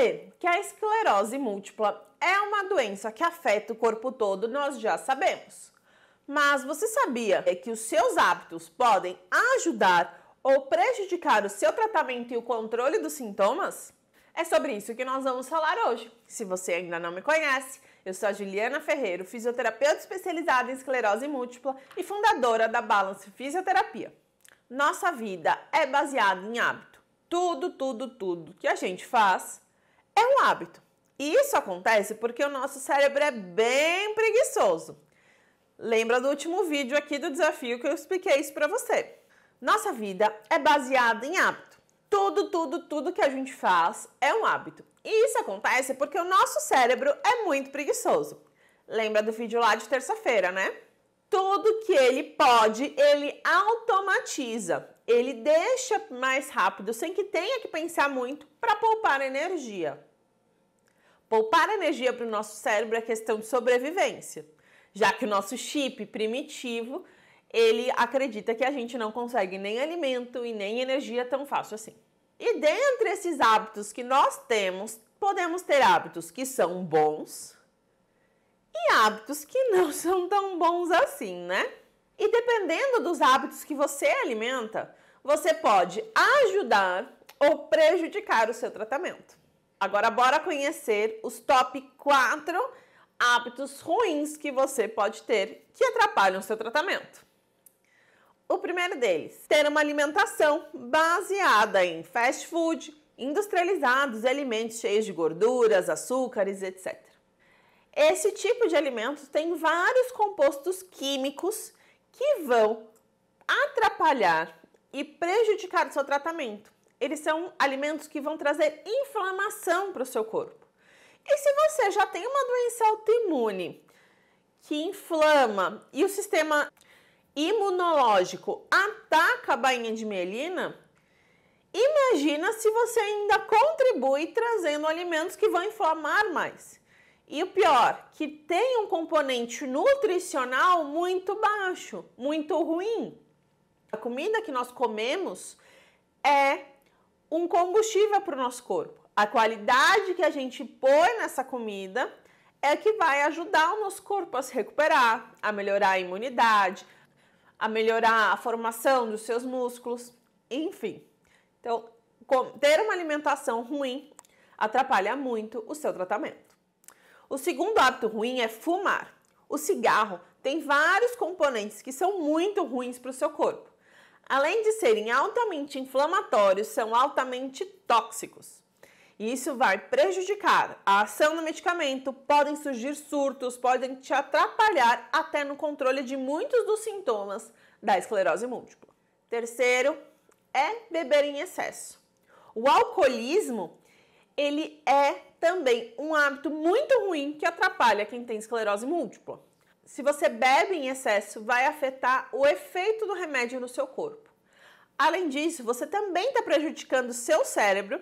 saber que a esclerose múltipla é uma doença que afeta o corpo todo, nós já sabemos. Mas você sabia que os seus hábitos podem ajudar ou prejudicar o seu tratamento e o controle dos sintomas? É sobre isso que nós vamos falar hoje. Se você ainda não me conhece, eu sou a Juliana Ferreiro, fisioterapeuta especializada em esclerose múltipla e fundadora da Balance Fisioterapia. Nossa vida é baseada em hábito. Tudo, tudo, tudo que a gente faz é um hábito. E isso acontece porque o nosso cérebro é bem preguiçoso. Lembra do último vídeo aqui do desafio que eu expliquei isso para você. Nossa vida é baseada em hábito. Tudo, tudo, tudo que a gente faz é um hábito. E isso acontece porque o nosso cérebro é muito preguiçoso. Lembra do vídeo lá de terça-feira, né? tudo que ele pode, ele automatiza. Ele deixa mais rápido, sem que tenha que pensar muito, para poupar energia. Poupar energia para o nosso cérebro é questão de sobrevivência, já que o nosso chip primitivo ele acredita que a gente não consegue nem alimento e nem energia tão fácil assim. E dentre esses hábitos que nós temos, podemos ter hábitos que são bons, e hábitos que não são tão bons assim, né? E dependendo dos hábitos que você alimenta, você pode ajudar ou prejudicar o seu tratamento. Agora bora conhecer os top 4 hábitos ruins que você pode ter que atrapalham o seu tratamento. O primeiro deles, ter uma alimentação baseada em fast food, industrializados, alimentos cheios de gorduras, açúcares, etc. Esse tipo de alimento tem vários compostos químicos que vão atrapalhar e prejudicar o seu tratamento. Eles são alimentos que vão trazer inflamação para o seu corpo. E se você já tem uma doença autoimune que inflama e o sistema imunológico ataca a bainha de mielina, imagina se você ainda contribui trazendo alimentos que vão inflamar mais. E o pior, que tem um componente nutricional muito baixo, muito ruim. A comida que nós comemos é um combustível para o nosso corpo. A qualidade que a gente põe nessa comida é que vai ajudar o nosso corpo a se recuperar, a melhorar a imunidade, a melhorar a formação dos seus músculos, enfim. Então, ter uma alimentação ruim atrapalha muito o seu tratamento. O segundo hábito ruim é fumar. O cigarro tem vários componentes que são muito ruins para o seu corpo. Além de serem altamente inflamatórios, são altamente tóxicos. E isso vai prejudicar a ação do medicamento, podem surgir surtos, podem te atrapalhar até no controle de muitos dos sintomas da esclerose múltipla. Terceiro é beber em excesso. O alcoolismo ele é também um hábito muito ruim que atrapalha quem tem esclerose múltipla. Se você bebe em excesso, vai afetar o efeito do remédio no seu corpo. Além disso, você também está prejudicando o seu cérebro,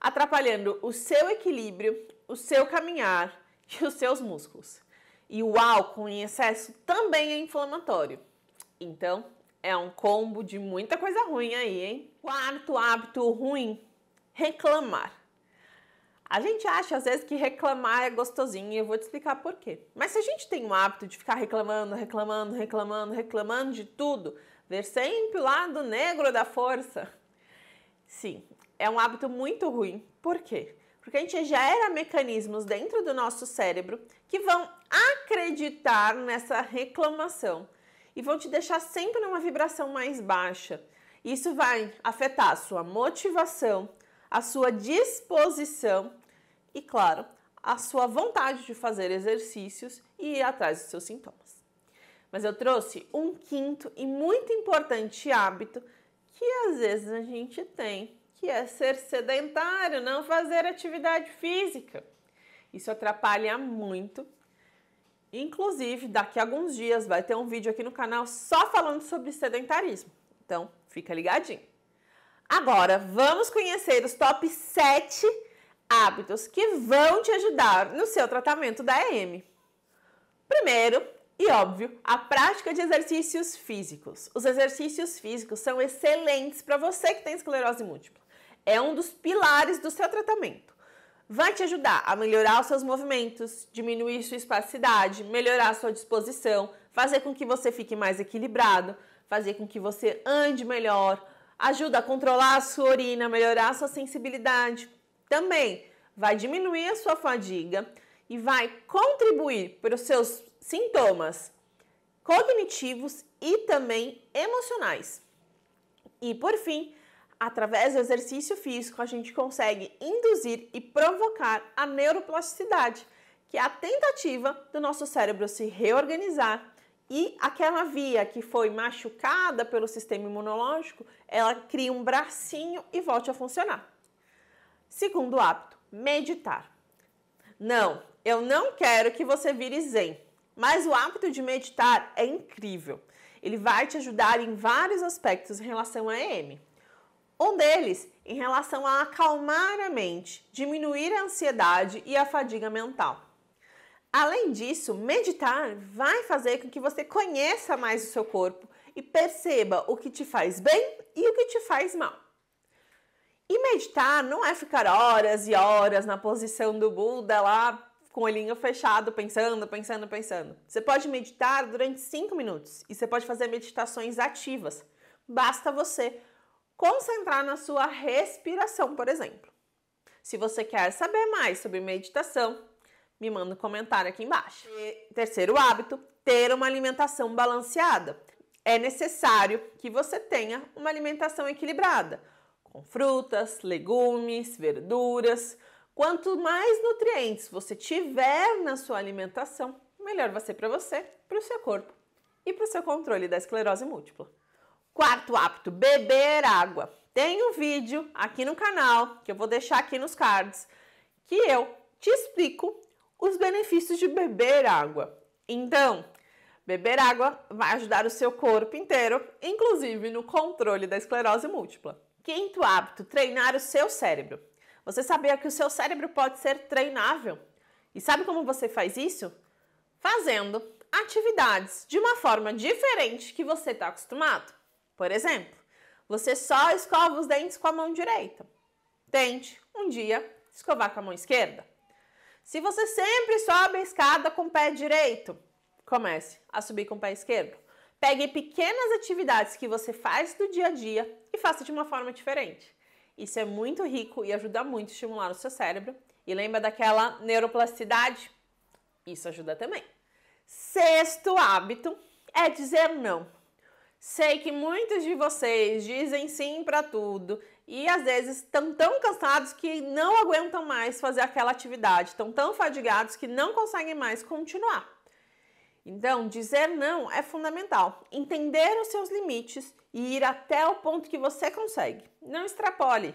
atrapalhando o seu equilíbrio, o seu caminhar e os seus músculos. E o álcool em excesso também é inflamatório. Então, é um combo de muita coisa ruim aí, hein? Quarto hábito ruim: reclamar. A gente acha às vezes que reclamar é gostosinho e eu vou te explicar por quê. Mas se a gente tem o hábito de ficar reclamando, reclamando, reclamando, reclamando de tudo, ver sempre o lado negro da força, sim, é um hábito muito ruim. Por quê? Porque a gente gera mecanismos dentro do nosso cérebro que vão acreditar nessa reclamação e vão te deixar sempre numa vibração mais baixa. Isso vai afetar a sua motivação, a sua disposição e, claro, a sua vontade de fazer exercícios e ir atrás dos seus sintomas. Mas eu trouxe um quinto e muito importante hábito que às vezes a gente tem, que é ser sedentário, não fazer atividade física. Isso atrapalha muito. Inclusive, daqui a alguns dias vai ter um vídeo aqui no canal só falando sobre sedentarismo. Então, fica ligadinho. Agora, vamos conhecer os top 7 hábitos que vão te ajudar no seu tratamento da EM. Primeiro, e óbvio, a prática de exercícios físicos. Os exercícios físicos são excelentes para você que tem esclerose múltipla. É um dos pilares do seu tratamento. Vai te ajudar a melhorar os seus movimentos, diminuir sua espacidade, melhorar sua disposição, fazer com que você fique mais equilibrado, fazer com que você ande melhor, ajuda a controlar a sua urina, melhorar a sua sensibilidade, também vai diminuir a sua fadiga e vai contribuir para os seus sintomas cognitivos e também emocionais. E por fim, através do exercício físico, a gente consegue induzir e provocar a neuroplasticidade, que é a tentativa do nosso cérebro se reorganizar e aquela via que foi machucada pelo sistema imunológico, ela cria um bracinho e volte a funcionar. Segundo hábito, meditar. Não, eu não quero que você vire zen, mas o hábito de meditar é incrível. Ele vai te ajudar em vários aspectos em relação a EM. Um deles, em relação a acalmar a mente, diminuir a ansiedade e a fadiga mental. Além disso, meditar vai fazer com que você conheça mais o seu corpo e perceba o que te faz bem e o que te faz mal. E meditar não é ficar horas e horas na posição do Buda lá com o olhinho fechado, pensando, pensando, pensando. Você pode meditar durante cinco minutos e você pode fazer meditações ativas. Basta você concentrar na sua respiração, por exemplo. Se você quer saber mais sobre meditação, me manda um comentário aqui embaixo. E, terceiro hábito, ter uma alimentação balanceada. É necessário que você tenha uma alimentação equilibrada com frutas, legumes, verduras. Quanto mais nutrientes você tiver na sua alimentação, melhor vai ser para você, para o seu corpo e para o seu controle da esclerose múltipla. Quarto hábito: beber água. Tem um vídeo aqui no canal que eu vou deixar aqui nos cards que eu te explico os benefícios de beber água. Então, beber água vai ajudar o seu corpo inteiro, inclusive no controle da esclerose múltipla. Quinto hábito: treinar o seu cérebro. Você sabia que o seu cérebro pode ser treinável? E sabe como você faz isso? Fazendo atividades de uma forma diferente que você está acostumado. Por exemplo, você só escova os dentes com a mão direita. Tente um dia escovar com a mão esquerda. Se você sempre sobe a escada com o pé direito, comece a subir com o pé esquerdo. Pegue pequenas atividades que você faz do dia a dia e faça de uma forma diferente. Isso é muito rico e ajuda muito a estimular o seu cérebro. E lembra daquela neuroplasticidade? Isso ajuda também. Sexto hábito é dizer não. Sei que muitos de vocês dizem sim para tudo e às vezes estão tão cansados que não aguentam mais fazer aquela atividade, estão tão fadigados que não conseguem mais continuar. Então, dizer não é fundamental. Entender os seus limites e ir até o ponto que você consegue. Não extrapole.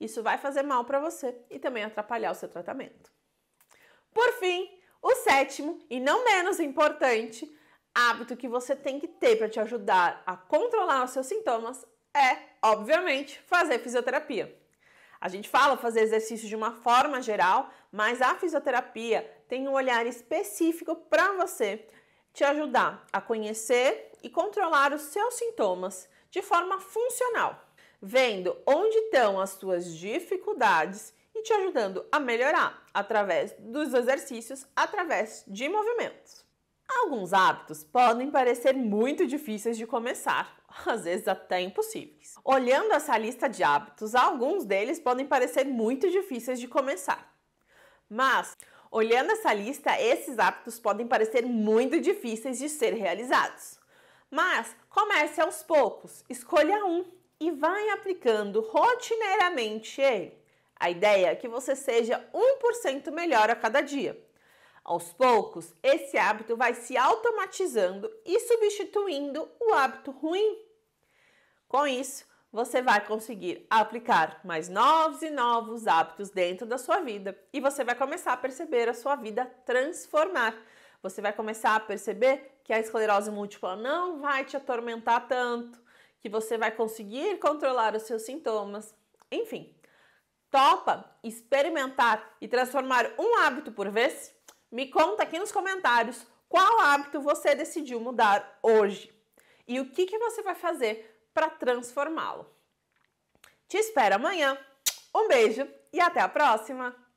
Isso vai fazer mal para você e também atrapalhar o seu tratamento. Por fim, o sétimo e não menos importante hábito que você tem que ter para te ajudar a controlar os seus sintomas é, obviamente, fazer fisioterapia. A gente fala fazer exercício de uma forma geral, mas a fisioterapia tem um olhar específico para você, te ajudar a conhecer e controlar os seus sintomas de forma funcional, vendo onde estão as suas dificuldades e te ajudando a melhorar através dos exercícios, através de movimentos. Alguns hábitos podem parecer muito difíceis de começar, às vezes até impossíveis. Olhando essa lista de hábitos, alguns deles podem parecer muito difíceis de começar. Mas Olhando essa lista, esses hábitos podem parecer muito difíceis de ser realizados. Mas comece aos poucos, escolha um e vai aplicando rotineiramente ele. A ideia é que você seja 1% melhor a cada dia. Aos poucos, esse hábito vai se automatizando e substituindo o hábito ruim. Com isso, você vai conseguir aplicar mais novos e novos hábitos dentro da sua vida e você vai começar a perceber a sua vida transformar. Você vai começar a perceber que a esclerose múltipla não vai te atormentar tanto, que você vai conseguir controlar os seus sintomas. Enfim, topa experimentar e transformar um hábito por vez? Me conta aqui nos comentários qual hábito você decidiu mudar hoje e o que, que você vai fazer para transformá-lo. Te espero amanhã. Um beijo e até a próxima!